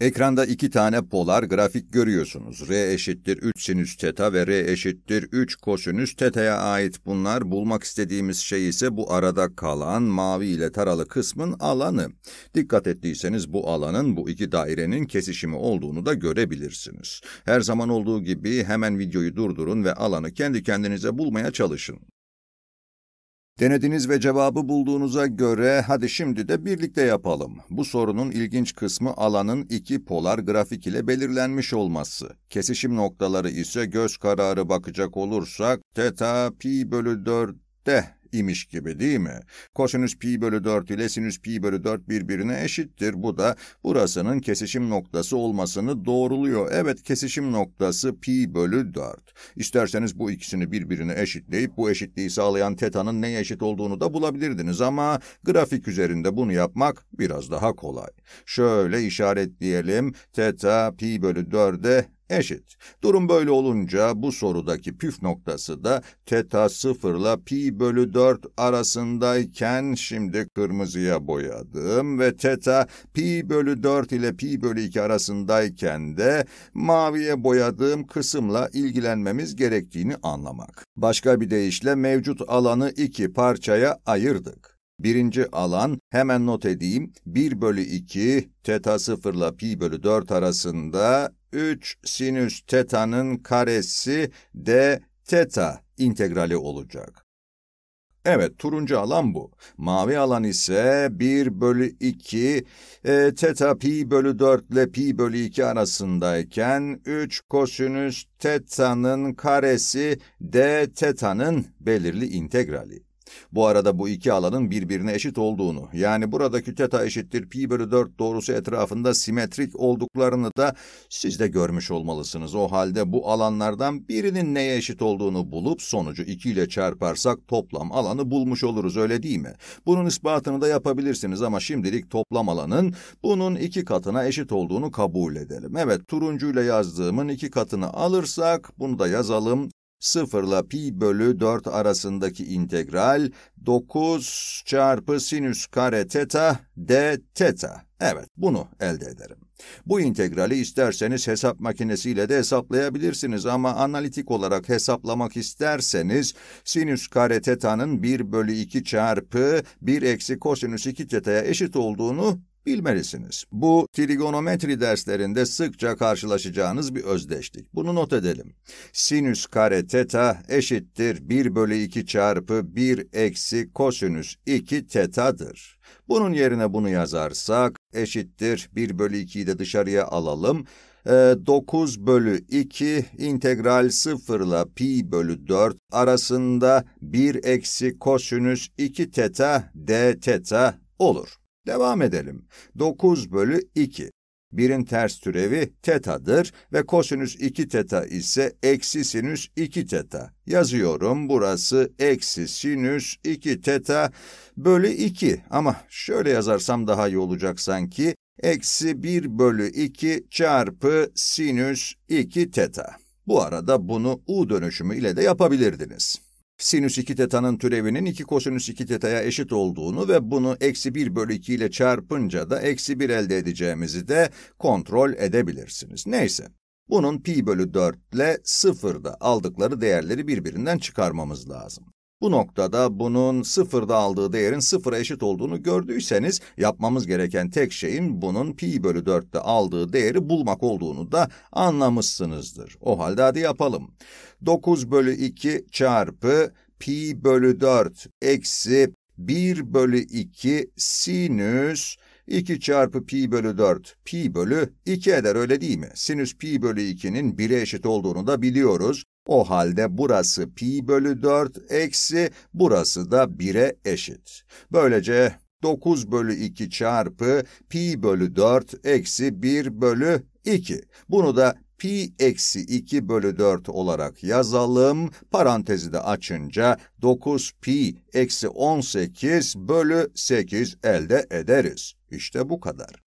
Ekranda iki tane polar grafik görüyorsunuz. R eşittir 3 sinüs teta ve R eşittir 3 kosinüs teta'ya ait bunlar. Bulmak istediğimiz şey ise bu arada kalan mavi ile taralı kısmın alanı. Dikkat ettiyseniz bu alanın bu iki dairenin kesişimi olduğunu da görebilirsiniz. Her zaman olduğu gibi hemen videoyu durdurun ve alanı kendi kendinize bulmaya çalışın. Denediniz ve cevabı bulduğunuza göre hadi şimdi de birlikte yapalım. Bu sorunun ilginç kısmı alanın iki polar grafik ile belirlenmiş olması. Kesişim noktaları ise göz kararı bakacak olursak teta pi bölü 4'te imiş gibi değil mi? Kosinüs pi bölü 4 ile sinüs pi bölü 4 birbirine eşittir. Bu da burasının kesişim noktası olmasını doğruluyor. Evet kesişim noktası pi bölü 4. İsterseniz bu ikisini birbirine eşitleyip bu eşitliği sağlayan tetanın neye eşit olduğunu da bulabilirdiniz ama grafik üzerinde bunu yapmak biraz daha kolay. Şöyle işaretleyelim. Teta pi bölü 4'e eşit. Durum böyle olunca bu sorudaki püf noktası da teta 0 ile pi bölü 4 arasındayken şimdi kırmızıya boyadım ve teta pi bölü 4 ile pi bölü 2 arasındayken de maviye boyadığım kısımla ilgilenmemiz gerektiğini anlamak. Başka bir deyişle mevcut alanı iki parçaya ayırdık. Birinci alan, hemen not edeyim, 1 bölü 2 teta 0 ile pi bölü 4 arasında 3 sinüs teta'nın karesi d teta integrali olacak. Evet, turuncu alan bu. Mavi alan ise 1 bölü 2, e, teta pi bölü 4 ile pi bölü 2 arasındayken 3 kosinüs teta'nın karesi d teta'nın belirli integrali. Bu arada bu iki alanın birbirine eşit olduğunu, yani buradaki teta eşittir pi bölü 4 doğrusu etrafında simetrik olduklarını da siz de görmüş olmalısınız. O halde bu alanlardan birinin neye eşit olduğunu bulup sonucu 2 ile çarparsak toplam alanı bulmuş oluruz öyle değil mi? Bunun ispatını da yapabilirsiniz ama şimdilik toplam alanın bunun iki katına eşit olduğunu kabul edelim. Evet turuncuyla yazdığımın iki katını alırsak bunu da yazalım sıfırla pi bölü 4 arasındaki integral 9 çarpı sinüs kare teta d teta. Evet bunu elde ederim. Bu integrali isterseniz hesap makinesiyle de hesaplayabilirsiniz ama analitik olarak hesaplamak isterseniz sinüs kare teta'nın 1 bölü 2 çarpı 1 eksi kosinüs 2 teta'ya eşit olduğunu bilmelisiniz. Bu trigonometri derslerinde sıkça karşılaşacağınız bir özdeşlik. Bunu not edelim. Sinüs kare teta eşittir 1 bölü 2 çarpı 1 eksi kosinüs 2 tetadır. Bunun yerine bunu yazarsak eşittir 1 bölü 2'yi de dışarıya alalım. 9 ee, bölü 2 integral 0 ile pi bölü 4 arasında 1 eksi kosinüs 2 teta d teta olur. Devam edelim. 9 bölü 2. 1'in ters türevi tetadır ve kosinüs 2 teta ise eksi sinüs 2 teta. Yazıyorum burası eksi sinüs 2 teta bölü 2 ama şöyle yazarsam daha iyi olacak sanki. Eksi 1 bölü 2 çarpı sinüs 2 teta. Bu arada bunu u dönüşümü ile de yapabilirdiniz sinüs 2 teta'nın türevinin 2 kosinüs 2 teta'ya eşit olduğunu ve bunu eksi 1 bölü 2 ile çarpınca da eksi 1 elde edeceğimizi de kontrol edebilirsiniz. Neyse, bunun pi bölü 4 ile 0'da aldıkları değerleri birbirinden çıkarmamız lazım. Bu noktada bunun sıfırda aldığı değerin sıfıra eşit olduğunu gördüyseniz yapmamız gereken tek şeyin bunun pi bölü 4'te aldığı değeri bulmak olduğunu da anlamışsınızdır. O halde hadi yapalım. 9 bölü 2 çarpı pi bölü 4 eksi 1 bölü 2 sinüs 2 çarpı pi bölü 4 pi bölü 2 eder öyle değil mi? Sinüs pi bölü 2'nin 1'e eşit olduğunu da biliyoruz. O halde burası pi bölü 4 eksi burası da 1'e eşit. Böylece 9 bölü 2 çarpı pi bölü 4 eksi 1 bölü 2. Bunu da pi eksi 2 bölü 4 olarak yazalım. Parantezi de açınca 9 pi eksi 18 bölü 8 elde ederiz. İşte bu kadar.